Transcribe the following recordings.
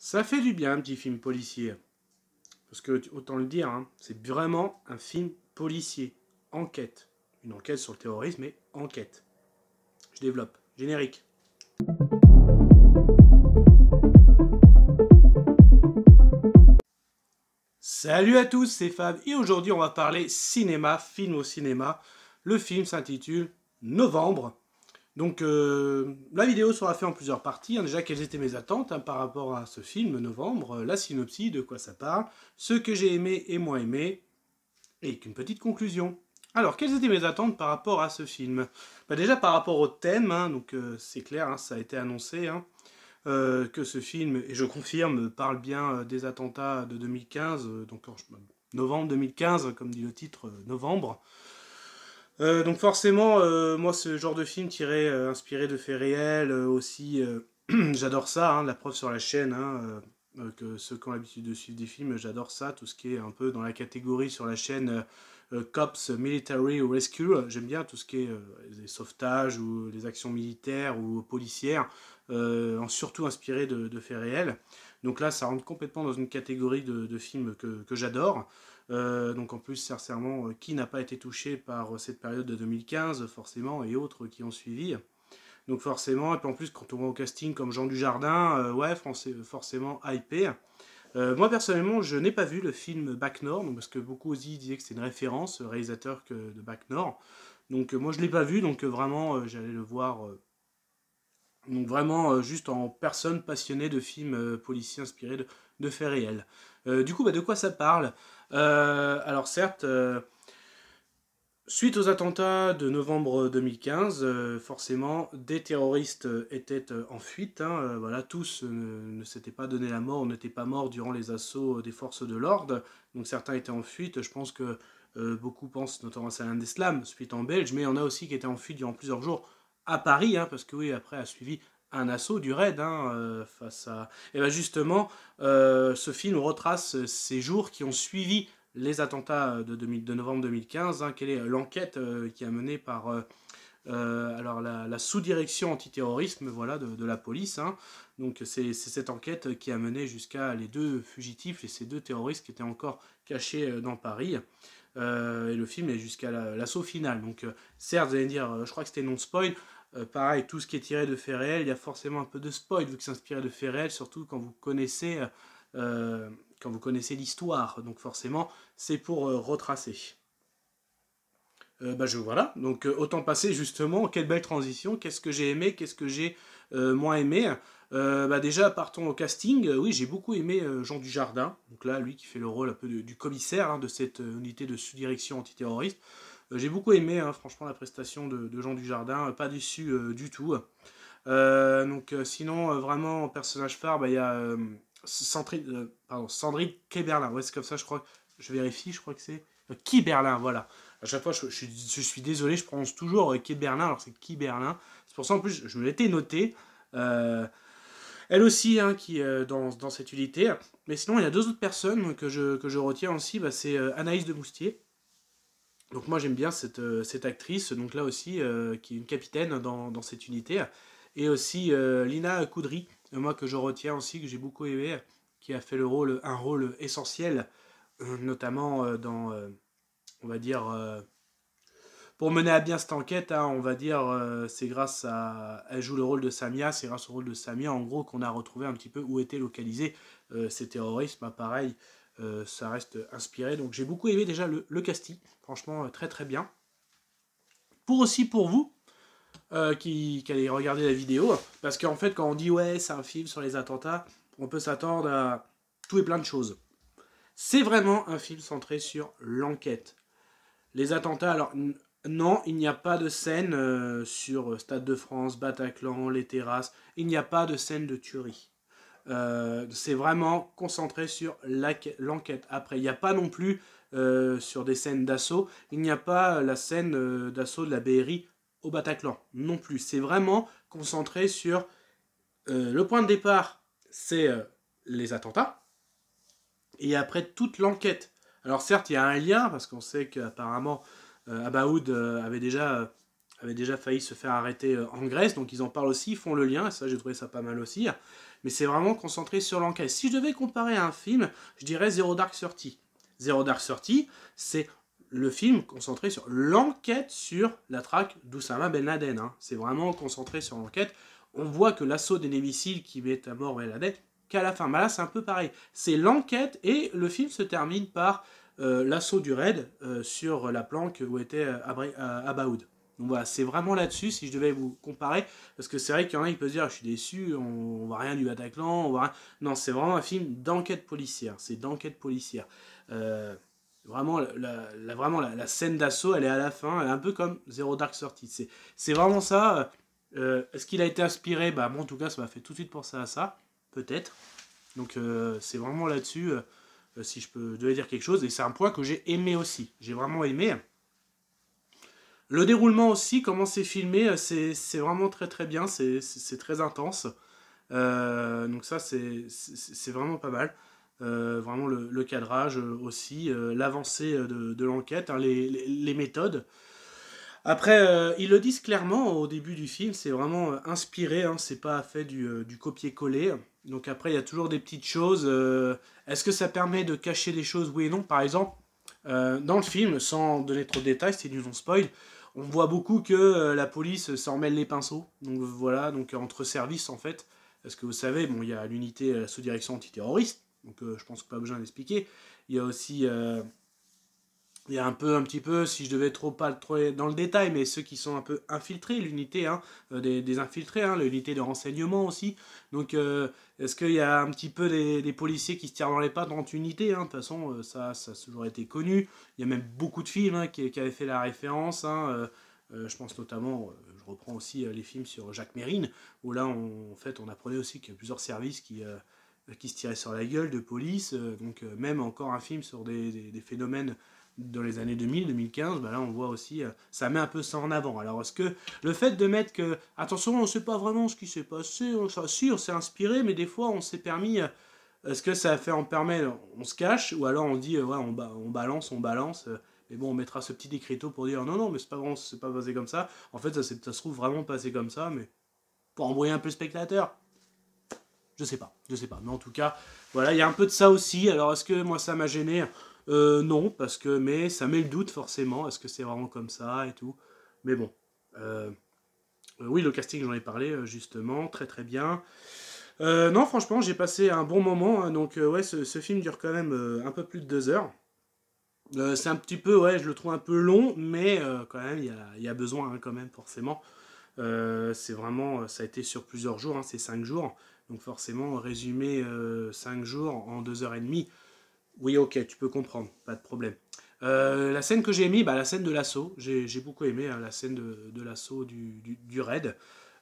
Ça fait du bien un petit film policier. Parce que, autant le dire, hein, c'est vraiment un film policier. Enquête. Une enquête sur le terrorisme, et enquête. Je développe. Générique. Salut à tous, c'est Fab et aujourd'hui on va parler cinéma, film au cinéma. Le film s'intitule Novembre donc euh, la vidéo sera faite en plusieurs parties. Hein. déjà, quelles étaient mes attentes hein, par rapport à ce film, novembre, euh, la synopsie, de quoi ça parle, ce que j'ai aimé et moins aimé, et une petite conclusion. Alors, quelles étaient mes attentes par rapport à ce film bah, Déjà par rapport au thème, hein, donc euh, c'est clair, ça a été annoncé, que ce film, et je confirme, parle bien des attentats de 2015, donc novembre 2015, comme dit le titre, novembre. Euh, donc forcément, euh, moi, ce genre de film tiré, euh, inspiré de faits réels aussi, j'adore ça, hein, la preuve sur la chaîne, hein, que ceux qui ont l'habitude de suivre des films, j'adore ça, tout ce qui est un peu dans la catégorie sur la chaîne Cops, Military Rescue, j'aime bien tout ce qui est les sauvetages ou les actions militaires ou policières, surtout inspiré de, faits réels. Donc là, ça rentre complètement dans une catégorie de, films que j'adore. Euh, donc en plus, sincèrement, euh, qui n'a pas été touché par euh, cette période de 2015, forcément, et autres qui ont suivi donc forcément, et puis en plus, quand on voit au casting comme Jean Dujardin, ouais, forcément hypé. moi personnellement, je n'ai pas vu le film Back North parce que beaucoup aussi disaient que c'était une référence, réalisateur que de Back North Donc moi je ne l'ai pas vu, donc vraiment j'allais le voir. donc vraiment juste en personne passionnée de films policiers inspirés de faits réels. Euh, du coup, bah, de quoi ça parle euh, Alors certes, euh, suite aux attentats de novembre 2015, forcément, des terroristes étaient en fuite. Hein. voilà, tous ne, s'étaient pas donné la mort, n'étaient pas morts durant les assauts des forces de l'ordre. Donc certains étaient en fuite. Je pense que beaucoup pensent notamment à Salim Deslam, suite en belge, mais il y en a aussi qui étaient en fuite durant plusieurs jours à Paris, hein, parce que oui, après a suivi un assaut du raid hein, euh, face à... Et eh bien justement, ce euh, film retrace ces jours qui ont suivi les attentats de, novembre 2015, hein. quelle est euh, l'enquête qui a mené par alors la, sous-direction antiterrorisme voilà, de, la police. Hein. Donc c'est cette enquête qui a mené jusqu'à les deux fugitifs et ces deux terroristes qui étaient encore cachés dans Paris. et le film est jusqu'à l'assaut final. Donc certes, vous allez dire, je crois que c'était non-spoil, euh, pareil, tout ce qui est tiré de faits réels, il y a forcément un peu de spoil vu que c'est inspiré de faits réels, surtout quand vous connaissez, euh, l'histoire. Donc forcément, c'est pour euh, retracer. Euh, bah, je, voilà, donc euh, autant passer justement, quelle belle transition, qu'est-ce que j'ai aimé, qu'est-ce que j'ai euh, moins aimé. bah, déjà, partons au casting, oui, j'ai beaucoup aimé Jean Dujardin, donc là, lui qui fait le rôle un peu du commissaire hein, de cette unité de sous-direction antiterroriste. j'ai beaucoup aimé, hein, franchement, la prestation de, Jean Dujardin, pas déçu du tout. donc, sinon, vraiment, personnage phare, bah, il y a Sandrine Kéberlin, ouais, c'est comme ça, je crois, je vérifie, je crois que c'est berlin voilà à chaque fois, je, suis désolé, je prononce toujours qui euh, Berlin, alors c'est qui Berlin. C'est pour ça, en plus, je me l'étais noté. Euh, elle aussi, hein, qui est euh, dans, cette unité. Mais sinon, il y a deux autres personnes que je, je retiens aussi. Bah, c'est Anaïs de Moustier. Donc moi, j'aime bien cette, cette, actrice, donc là aussi, qui est une capitaine dans, cette unité. Et aussi Lina Koudry, moi que je retiens aussi, que j'ai beaucoup aimé, qui a fait le rôle, un rôle essentiel, notamment dans on va dire, euh, pour mener à bien cette enquête, hein, on va dire, euh, c'est grâce à, elle joue le rôle de Samia, c'est grâce au rôle de Samia, en gros, qu'on a retrouvé un petit peu où étaient localisés euh, ces terrorisme, bah, pareil, ça reste inspiré. Donc j'ai beaucoup aimé déjà le, le casting, franchement, très très bien. Pour aussi pour vous, qui, allez regarder la vidéo. Parce qu'en fait, quand on dit ouais, c'est un film sur les attentats, on peut s'attendre à tout et plein de choses. C'est vraiment un film centré sur l'enquête. Les attentats, alors non, il n'y a pas de scène euh, sur euh, Stade de France, Bataclan, les terrasses. Il n'y a pas de scène de tuerie. Euh, c'est vraiment concentré sur l'enquête. Après, il n'y a pas non plus sur des scènes d'assaut, il n'y a pas la scène d'assaut de la BRI au Bataclan non plus. C'est vraiment concentré sur le point de départ, c'est les attentats, et après toute l'enquête. Alors certes, il y a un lien, parce qu'on sait qu'apparemment, euh, Abaoud euh, avait, déjà, euh, avait déjà failli se faire arrêter en Grèce, donc ils en parlent aussi, ils font le lien, ça j'ai trouvé ça pas mal aussi, mais c'est vraiment concentré sur l'enquête. Si je devais comparer à un film, je dirais Zero Dark Thirty. Zero Dark Thirty, c'est le film concentré sur l'enquête sur la traque d'Oussama Ben Laden. Hein. C'est vraiment concentré sur l'enquête. On voit que l'assaut des missiles qui met à mort Ben Laden qu'à la fin. Mais là, c'est un peu pareil. C'est l'enquête et le film se termine par euh, l'assaut du raid euh, sur la planque où était euh, Abaoud. Donc voilà, c'est vraiment là-dessus, si je devais vous comparer, parce que c'est vrai qu'il y en a qui peuvent se dire, je suis déçu, on, ne voit rien du Bataclan, on voit rien... Non, c'est vraiment un film d'enquête policière, c'est d'enquête policière. vraiment, la, vraiment la, scène d'assaut, elle est à la fin, elle est un peu comme Zero Dark sortie C'est vraiment ça. Est-ce qu'il a été inspiré Bah en tout cas, ça m'a fait tout de suite penser à ça, peut-être. Donc c'est vraiment là-dessus... Euh, si je peux devais dire quelque chose, et c'est un point que j'ai aimé aussi. J'ai vraiment aimé. Le déroulement aussi, comment c'est filmé, euh, c'est vraiment très très bien, c'est très intense. Euh, donc ça, c'est vraiment pas mal. vraiment le, cadrage aussi, l'avancée de, l'enquête, hein, les, méthodes. Après, euh, ils le disent clairement au début du film, c'est vraiment euh, inspiré, hein, c'est pas fait euh, du, copier-coller. Donc après, il y a toujours des petites choses. Est-ce que ça permet de cacher des choses, oui et non Par exemple, dans le film, sans donner trop de détails, c'est du non-spoil, on voit beaucoup que la police s'en mêle les pinceaux. Donc voilà, donc entre services en fait. Parce que vous savez, bon, il y a l'unité sous direction antiterroriste, donc je pense que pas besoin d'expliquer. Il y a aussi il y a un peu, un petit peu, si je devais trop pas trop dans le détail, mais ceux qui sont un peu infiltrés, l'unité hein, euh, des, des, infiltrés, hein, l'unité de renseignement aussi. Donc, euh, est-ce qu'il y a un petit peu des, policiers qui se tirent dans les pattes dans l'unité, hein? De toute façon, euh, ça, ça a toujours été connu. Il y a même beaucoup de films qui, avaient fait la référence. je pense notamment, je reprends aussi les films sur Jacques Mérine, où là, on, en fait, on apprenait aussi qu'il y a plusieurs services qui... qui se tiraient sur la gueule de police, donc même encore un film sur des, des phénomènes dans les années 2000, 2015, ben là on voit aussi, euh, ça met un peu ça en avant. Alors est-ce que le fait de mettre que, attention, on ne sait pas vraiment ce qui s'est passé, on, s'assure, si, on s'est inspiré, mais des fois on s'est permis, euh, est-ce que ça fait, en permet, on se cache, ou alors on dit, euh, ouais, on, on balance, on balance, mais bon, on mettra ce petit écriteau pour dire, non, non, mais c'est pas vraiment, c'est pas passé comme ça. En fait, ça, se trouve vraiment passé comme ça, mais pour embrouiller un peu le spectateur. Je sais pas, je sais pas. Mais en tout cas, voilà, il y a un peu de ça aussi. Alors est-ce que moi ça m'a gêné euh, non, parce que mais ça met le doute forcément, est-ce que c'est vraiment comme ça et tout. Mais bon, euh, euh, oui, le casting, j'en ai parlé justement, très très bien. non, franchement, j'ai passé un bon moment, hein, donc ouais, ce, film dure quand même un peu plus de deux heures. c'est un petit peu, ouais, je le trouve un peu long, mais quand même, il y a, besoin, hein, quand même, forcément. c'est vraiment, ça a été sur plusieurs jours, hein, c'est cinq jours, donc forcément, résumer cinq jours en deux heures et demie, oui, ok, tu peux comprendre, pas de problème. Euh, la scène que j'ai aimée, bah, la scène de l'assaut, j'ai beaucoup aimé hein, la scène de, l'assaut du, du, raid,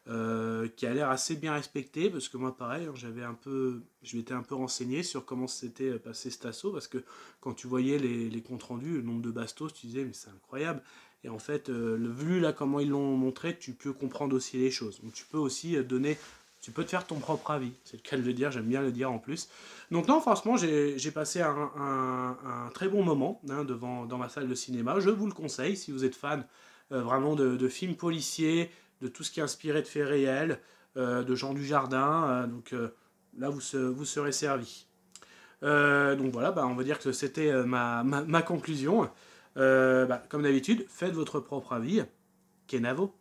euh, qui a l'air assez bien respectée, parce que moi pareil, hein, j'avais un peu, je m'étais un peu renseigné sur comment s'était euh, passé cet assaut, parce que quand tu voyais les, comptes rendus, le nombre de bastos, tu disais mais c'est incroyable. Et en fait, le vu là comment ils l'ont montré, tu peux comprendre aussi les choses. Donc tu peux aussi donner tu peux te faire ton propre avis. C'est le cas de dire, j'aime bien le dire en plus. Donc non, franchement, j'ai passé un, très bon moment hein, devant, dans ma salle de cinéma. Je vous le conseille si vous êtes fan euh, vraiment de, films policiers, de tout ce qui est inspiré de faits réels, euh, de gens du Jardin. Euh, donc là, vous, vous serez servi. donc voilà, bah, on va dire que c'était ma, conclusion. Bah, comme d'habitude, faites votre propre avis. Kenavo.